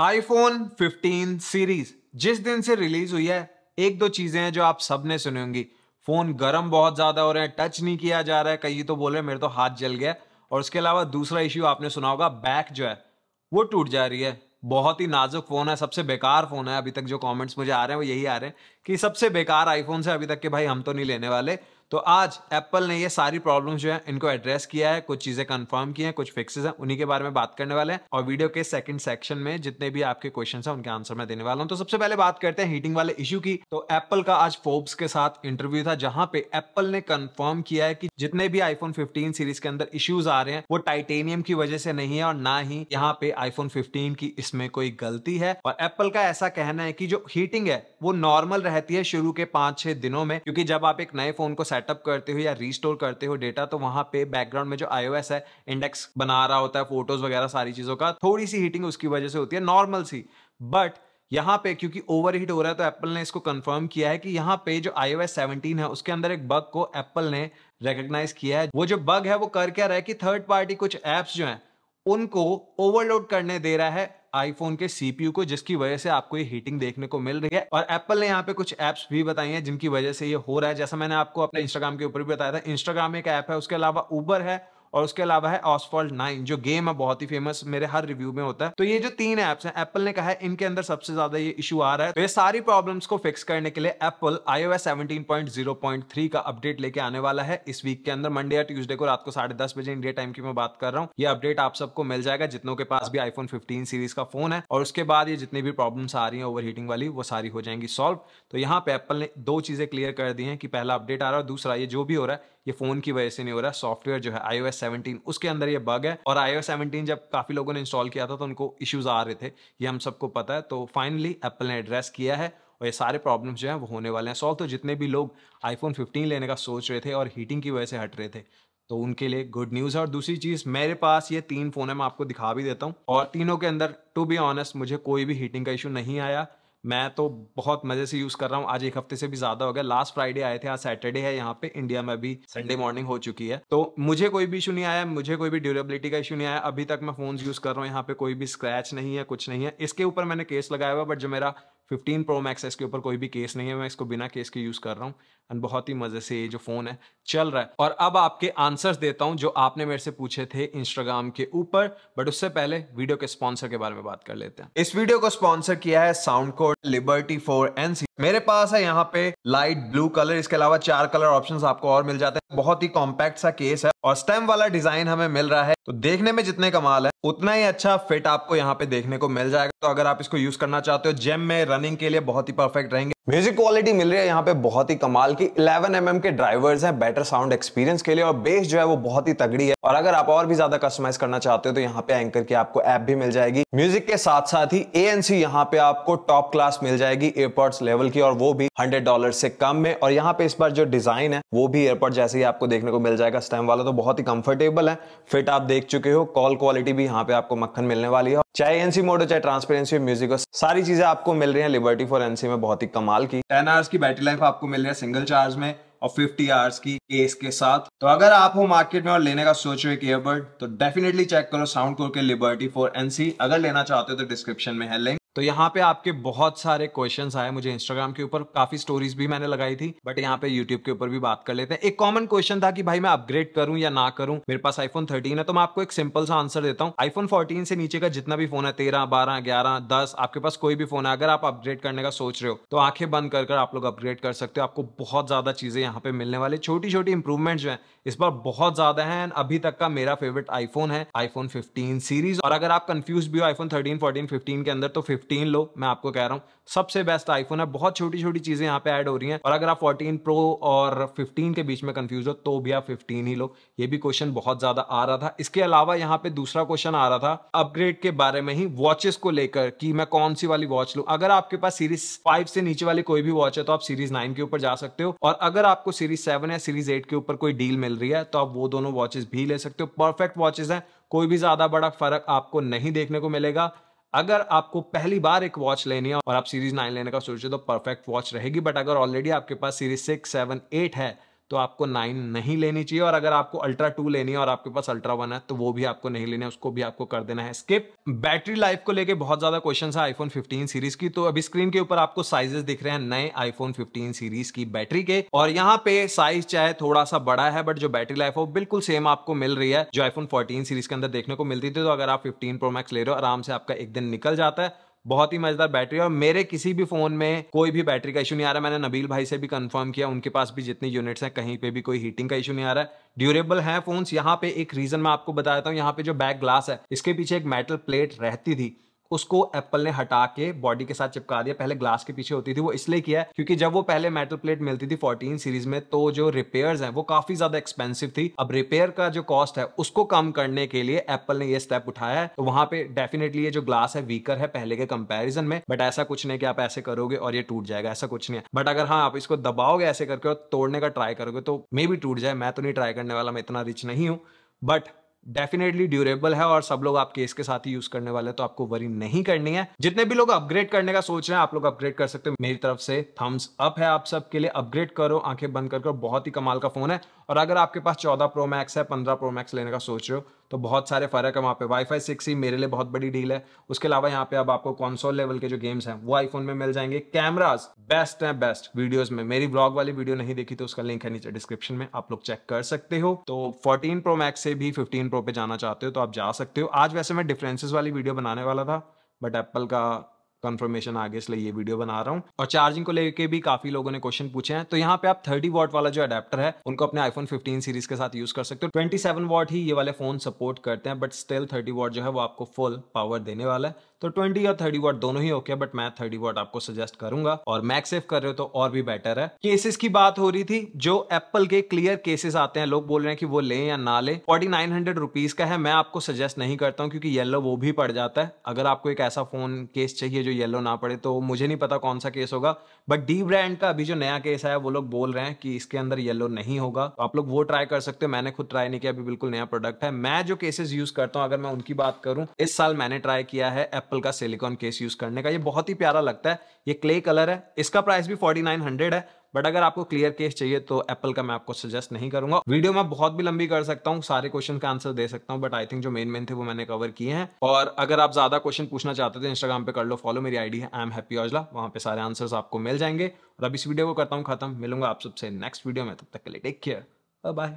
iPhone 15 series जिस दिन से रिलीज हुई है एक दो चीजें हैं जो आप सबने सुनी होंगी फोन गर्म बहुत ज्यादा हो रहे हैं टच नहीं किया जा रहा है कहीं तो बोल रहे मेरे तो हाथ जल गया और उसके अलावा दूसरा इश्यू आपने सुना होगा बैक जो है वो टूट जा रही है बहुत ही नाजुक फोन है सबसे बेकार फोन है अभी तक जो कमेंट्स मुझे आ रहे हैं वो यही आ रहे हैं कि सबसे बेकार आईफोन से अभी तक के भाई हम तो नहीं लेने वाले तो आज एप्पल ने ये सारी प्रॉब्लम जो है इनको एड्रेस किया है कुछ चीजें कंफर्म की हैं कुछ फिक्सेस हैं उन्हीं के बारे में बात करने वाले हैं और वीडियो के सेकंड सेक्शन में जितने भी आपके क्वेश्चन हैं उनके आंसर मैं देने वाला हूं तो सबसे पहले बात करते हैं हीटिंग वाले इशू की तो एप्पल का आज फोर्ब्स के साथ इंटरव्यू था जहां पे एप्पल ने कन्फर्म किया है कि जितने भी आईफोन फिफ्टीन सीरीज के अंदर इश्यूज आ रहे हैं वो टाइटेनियम की वजह से नहीं है और ना ही यहाँ पे आईफोन फिफ्टीन की इसमें कोई गलती है और एप्पल का ऐसा कहना है कि जो हीटिंग है वो नॉर्मल रहती है शुरू के पांच छह दिनों में क्योंकि जब आप एक नए फोन को सेटअप करते हो या रिस्टोर करते हो डेटा तो वहां पे बैकग्राउंड में जो आईओएस है इंडेक्स बना रहा होता है फोटोज वगैरह सारी चीज़ों का थोड़ी सी हीटिंग उसकी वजह से होती है नॉर्मल सी बट यहाँ पे क्योंकि ओवर हीट हो रहा है तो एप्पल ने इसको कंफर्म किया है कि यहाँ पे जो आई ओ है उसके अंदर एक बग को एप्पल ने रिकग्नाइज किया है वो जो बग है वो कर क्या रहा है कि थर्ड पार्टी कुछ एप्स जो हैं उनको ओवरलोड करने दे रहा है आईफोन के सीपीयू को जिसकी वजह से आपको ये हीटिंग देखने को मिल रही है और एप्पल ने यहाँ पे कुछ एप्स भी बताई हैं जिनकी वजह से ये हो रहा है जैसा मैंने आपको अपने इंस्टाग्राम के ऊपर भी बताया था इंस्टाग्राम एक ऐप है उसके अलावा ऊबर है और उसके अलावा है ऑसफॉल्ट नाइन जो गेम है बहुत ही फेमस मेरे हर रिव्यू में होता है तो ये जो तीन एप्स हैं एप्पल ने कहा है इनके अंदर सबसे ज्यादा ये इशू आ रहा है तो ये सारी प्रॉब्लम्स को फिक्स करने के लिए एप्पल आईओएस 17.0.3 का अपडेट लेके आने वाला है इस वीक के अंदर मंडे या ट्यूजडे को रात को साढ़े दस बजे इंडिया टाइम की मैं बात कर रहा हूँ ये अपडेट आप सबको मिल जाएगा जितनों के पास भी आईफोन फिफ्टीन सीरीज का फोन है और उसके बाद ये जितनी भी प्रॉब्लम आ रही है ओवर वाली वो सारी हो जाएंगी सॉल्व तो यहाँ पे एप्पल ने दो चीजें क्लियर कर दी है कि पहला अपडेट आ रहा है दूसरा ये जो भी हो रहा है ये फोन की वजह से नहीं हो रहा सॉफ्टवेयर जो है आई ओ उसके अंदर ये बग है और आई ओ जब काफी लोगों ने इंस्टॉल किया था तो उनको इश्यूज आ रहे थे ये हम सबको पता है तो फाइनली एप्पल ने एड्रेस किया है और ये सारे प्रॉब्लम्स जो हैं वो होने वाले हैं सॉल्व तो जितने भी लोग आईफोन 15 लेने का सोच रहे थे और हीटिंग की वजह से हट रहे थे तो उनके लिए गुड न्यूज़ है और दूसरी चीज़ मेरे पास ये तीन फ़ोन है मैं आपको दिखा भी देता हूँ और तीनों के अंदर टू बी ऑनेस्ट मुझे कोई भी हीटिंग का इशू नहीं आया मैं तो बहुत मजे से यूज कर रहा हूँ आज एक हफ्ते से भी ज्यादा हो गया लास्ट फ्राइडे आए थे आज सैटरडे है यहाँ पे इंडिया में भी संडे मॉर्निंग हो चुकी है तो मुझे कोई भी इशू नहीं आया मुझे कोई भी ड्यूरेबिलिटी का इशू नहीं आया अभी तक मैं फोन यूज कर रहा हूँ यहाँ पे कोई भी स्क्रैच नहीं है कुछ नहीं है इसके ऊपर मैंने केस लगाया हुआ बट जो मेरा 15 प्रो मैक्स इसके ऊपर कोई भी केस नहीं है मैं इसको बिना केस के यूज कर रहा हूँ एंड बहुत ही मजे से ये जो फोन है चल रहा है और अब आपके आंसर्स देता हूँ जो आपने मेरे से पूछे थे इंस्टाग्राम के ऊपर बट उससे पहले वीडियो के स्पॉन्सर के बारे में बात कर लेते हैं इस वीडियो को स्पॉन्सर किया है Soundcore Liberty four NC मेरे पास है यहाँ पे लाइट ब्लू कलर इसके अलावा चार कलर ऑप्शंस आपको और मिल जाते हैं बहुत ही कॉम्पैक्ट सा केस है और स्टेम वाला डिजाइन हमें मिल रहा है तो देखने में जितने कमाल है उतना ही अच्छा फिट आपको यहाँ पे देखने को मिल जाएगा तो अगर आप इसको यूज करना चाहते हो जेम में रनिंग के लिए बहुत ही परफेक्ट रहेंगे म्यूजिक क्वालिटी मिल रही है यहाँ पे बहुत ही कमाल की 11 एम mm के ड्राइवर्स हैं बेटर साउंड एक्सपीरियंस के लिए और बेस जो है वो बहुत ही तगड़ी है और अगर आप और भी ज्यादा कस्टमाइज करना चाहते हो तो यहाँ पे एंकर की आपको ऐप भी मिल जाएगी म्यूजिक के साथ साथ ही ए एन सी यहाँ पे आपको टॉप क्लास मिल जाएगी एयरपोर्ट्स लेवल की और वो भी हंड्रेड डॉलर से कम में और यहाँ पे इस बार जो डिजाइन है वो भी एयरपोर्ट जैसे ही आपको देखने को मिल जाएगा स्टैम वाला तो बहुत ही कंफर्टेबल है फिट आप देख चुके हो कॉल क्वालिटी भी यहाँ पे आपको मक्खन मिलने वाली है चाहे एनसी मोड हो चाहे ट्रांसपेरेंसी म्यूजिक हो सारी चीजें आपको मिल रही है लिबर्टी फॉर एनसी में बहुत ही कमाल कमाल की टेन आवर्स की बैटरी लाइफ आपको मिल रही है सिंगल चार्ज में और 50 आवर्स की केस के साथ तो अगर आप हो मार्केट में और लेने का सोच रहे ईयरबड तो डेफिनेटली चेक करो साउंड कोर के लिबर्टी फॉर एनसी अगर लेना चाहते हो तो डिस्क्रिप्शन में है लिंक तो यहाँ पे आपके बहुत सारे क्वेश्चंस आए मुझे इंस्टाग्राम के ऊपर काफी स्टोरीज भी मैंने लगाई थी बट यहाँ पे यूट्यूब के ऊपर भी बात कर लेते हैं एक कॉमन क्वेश्चन था कि भाई मैं अपग्रेड करूं या ना करूं मेरे पास आईफोन थर्टीन है तो मैं आपको एक सिंपल सा आंसर देता हूँ आईफोन फोर्टीन से नीचे का जितना भी फोन है तेरह बारह ग्यारह दस आपके पास कोई भी फोन है अगर आप अपग्रेड करने का सोच रहे हो तो आंखें बंद कर आप लोग अपग्रेड कर सकते हो आपको बहुत ज्यादा चीजें यहाँ पे मिलने वाली छोटी छोटी इंप्रूवमेंट जो है इस बार बहुत ज्यादा है एंड अभी तक का मेरा फेवरेट आईफोन है आईफोन फिफ्टीन सीरीज और अगर आप कंफ्यूज भी हो आईफोन थर्टीन फोर्टीन फिफ्टीन के अंदर तो 15 लो मैं आपको कह रहा हूँ सबसे बेस्ट आईफोन है बहुत छोटी छोटी चीजें यहाँ पे ऐड हो रही हैं और अगर आप 14 प्रो और 15 के बीच में कंफ्यूज हो तो भी आप 15 ही लो ये भी क्वेश्चन बहुत ज्यादा आ रहा था इसके अलावा यहाँ पे दूसरा क्वेश्चन आ रहा था अपग्रेड के बारे में ही वॉचेस को लेकर कि मैं कौन सी वाली वॉच लू अगर आपके पास सीरीज फाइव से नीचे वाली कोई भी वॉच है तो आप सीरीज नाइन के ऊपर जा सकते हो और अगर आपको सीरीज सेवन या सीरीज एट के ऊपर कोई डील मिल रही है तो आप वो दोनों वॉचेस भी ले सकते हो परफेक्ट वॉचेस है कोई भी ज्यादा बड़ा फर्क आपको नहीं देखने को मिलेगा अगर आपको पहली बार एक वॉच लेनी है और आप सीरीज नाइन लेने का सोचे तो परफेक्ट वॉच रहेगी बट अगर ऑलरेडी आपके पास सीरीज सिक्स सेवन एट है तो आपको नाइन नहीं लेनी चाहिए और अगर आपको अल्ट्रा टू लेनी है और आपके पास अल्ट्रा वन है तो वो भी आपको नहीं लेना है उसको भी आपको कर देना है स्किप बैटरी लाइफ को लेके बहुत ज्यादा क्वेश्चन है आईफोन 15 सीरीज की तो अभी स्क्रीन के ऊपर आपको साइजेस दिख रहे हैं नए आईफोन 15 सीरीज की बैटरी के और यहाँ पे साइज चाहे थोड़ा सा बड़ा है बट जो बैटरी लाइफ है वो बिल्कुल सेम आपको मिल रही है जो आईफोन फोर्टीन सीरीज के अंदर देखने को मिलती थी तो अगर आप फिफ्टीन प्रो मैक्स ले रहे हो आराम से आपका एक दिन निकल जाता है बहुत ही मजेदार बैटरी है और मेरे किसी भी फोन में कोई भी बैटरी का इशू नहीं आ रहा मैंने नबील भाई से भी कंफर्म किया उनके पास भी जितनी यूनिट्स हैं कहीं पे भी कोई हीटिंग का इशू नहीं आ रहा है ड्यूरेबल है फोन्स यहाँ पे एक रीजन मैं आपको बताता हूँ यहाँ पे जो बैक ग्लास है इसके पीछे एक मेटल प्लेट रहती थी उसको एप्पल ने हटा के बॉडी के साथ चिपका दिया पहले ग्लास के पीछे होती थी वो इसलिए किया है क्योंकि जब वो पहले मेटल प्लेट मिलती थी 14 सीरीज में तो जो रिपेयर्स हैं वो काफी ज्यादा एक्सपेंसिव थी अब रिपेयर का जो कॉस्ट है उसको कम करने के लिए एप्पल ने ये स्टेप उठाया है तो वहां पे डेफिनेटली ये जो ग्लास है वीकर है पहले के कंपेरिजन में बट ऐसा कुछ नहीं कि आप ऐसे करोगे और ये टूट जाएगा ऐसा कुछ नहीं है बट अगर हाँ आप इसको दबाओगे ऐसे करके और तोड़ने का ट्राई करोगे तो मे भी टूट जाए मैं तो नहीं ट्राई करने वाला मैं इतना रिच नहीं हूँ बट डेफिनेटली ड्यूरेबल है और सब लोग आप केस के साथ ही यूज करने वाले तो आपको वरी नहीं करनी है जितने भी लोग अपग्रेड करने का सोच रहे हैं आप लोग अपग्रेड कर सकते हैं मेरी तरफ से थम्स अप है आप सबके लिए अपग्रेड करो आंखें बंद कर बहुत ही कमाल का फोन है और अगर आपके पास चौदह प्रो मैक्स है पंद्रह प्रो मैक्स लेने का सोच रहे हो तो बहुत सारे फ़र्क है वहाँ पे वाईफाई सिक्स ही मेरे लिए बहुत बड़ी डील है उसके अलावा यहाँ पे अब आपको कॉन्सोल लेवल के जो गेम्स हैं वो आईफोन में मिल जाएंगे कैमराज बेस्ट हैं बेस्ट वीडियोस में मेरी ब्लॉग वाली वीडियो नहीं देखी तो उसका लिंक है नीचे डिस्क्रिप्शन में आप लोग चेक कर सकते हो तो फोर्टीन प्रो मैक्स से भी फिफ्टीन प्रो पे जाना चाहते हो तो आप जा सकते हो आज वैसे मैं डिफ्रेंसेज वाली वीडियो बनाने वाला था बट एप्पल का कंफर्मेशन आगे इसलिए ये वीडियो बना रहा हूँ और चार्जिंग को लेके भी काफी लोगों ने क्वेश्चन पूछे हैं तो यहाँ पे आप 30 वॉट वाला जो अडेप्टर है उनको अपने आईफोन 15 सीरीज के साथ यूज कर सकते हो 27 वॉट ही ये वाले फोन सपोर्ट करते हैं बट स्टिल 30 वॉट जो है वो आपको फुल पावर देने वाला है तो ट्वेंटी या थर्टी वॉट दोनों ही ओके बट मैं थर्टी वॉट आपको सजेस्ट करूंगा और मैक सेफ कर रहे हो तो और भी बेटर है केसेस की बात हो रही थी जो एप्पल के क्लियर केसेस आते हैं लोग बोल रहे हैं कि वो लें या ना लें फोर्टी नाइन हंड्रेड रुपीज का है मैं आपको सजेस्ट नहीं करता हूँ क्योंकि येलो वो भी पड़ जाता है अगर आपको एक ऐसा फोन केस चाहिए जो येलो ना पड़े तो मुझे नहीं पता कौन सा केस होगा बट डी ब्रांड का अभी जो नया केस आया वो लोग बोल रहे हैं कि इसके अंदर येलो नहीं होगा तो आप लोग वो ट्राई कर सकते हो मैंने खुद ट्राई नहीं किया अभी बिल्कुल नया प्रोडक्ट है मैं जो केसेस यूज करता हूँ अगर मैं उनकी बात करूँ इस साल मैंने ट्राई किया है एप्पल का सिलिकॉन केस यूज करने का ये बहुत ही प्यारा लगता है ये क्ले कलर है इसका प्राइस भी फोर्टी नाइन हंड्रेड है बट अगर आपको क्लियर केस चाहिए तो एप्पल का मैं आपको सजेस्ट नहीं करूंगा वीडियो मैं बहुत भी लंबी कर सकता हूँ सारे क्वेश्चन का आंसर दे सकता हूँ बट आई थिंक जो मेन मेन थे वो मैंने कवर किए हैं और अगर आप ज्यादा क्वेश्चन पूछना चाहते थे इंस्टाग्राम पे कर लो फॉलो मेरी आईडी है आई एम हैप्पी औजला वहां पे सारे आंसर्स आपको मिल जाएंगे और अब इस वीडियो को करता हूँ खत्म मिलूंगा आप सबसे नेक्स्ट वीडियो में तब तक के लिए टेक केयर बाय